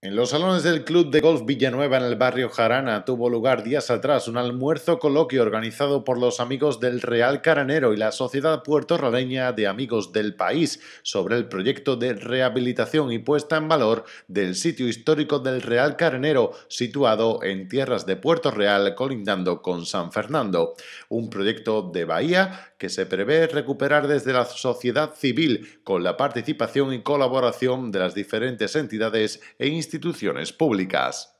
En los salones del Club de Golf Villanueva en el barrio Jarana tuvo lugar días atrás un almuerzo coloquio organizado por los amigos del Real Caranero y la Sociedad Puertorraleña de Amigos del País sobre el proyecto de rehabilitación y puesta en valor del sitio histórico del Real Caranero situado en tierras de Puerto Real colindando con San Fernando, un proyecto de Bahía que se prevé recuperar desde la sociedad civil con la participación y colaboración de las diferentes entidades e instituciones instituciones públicas.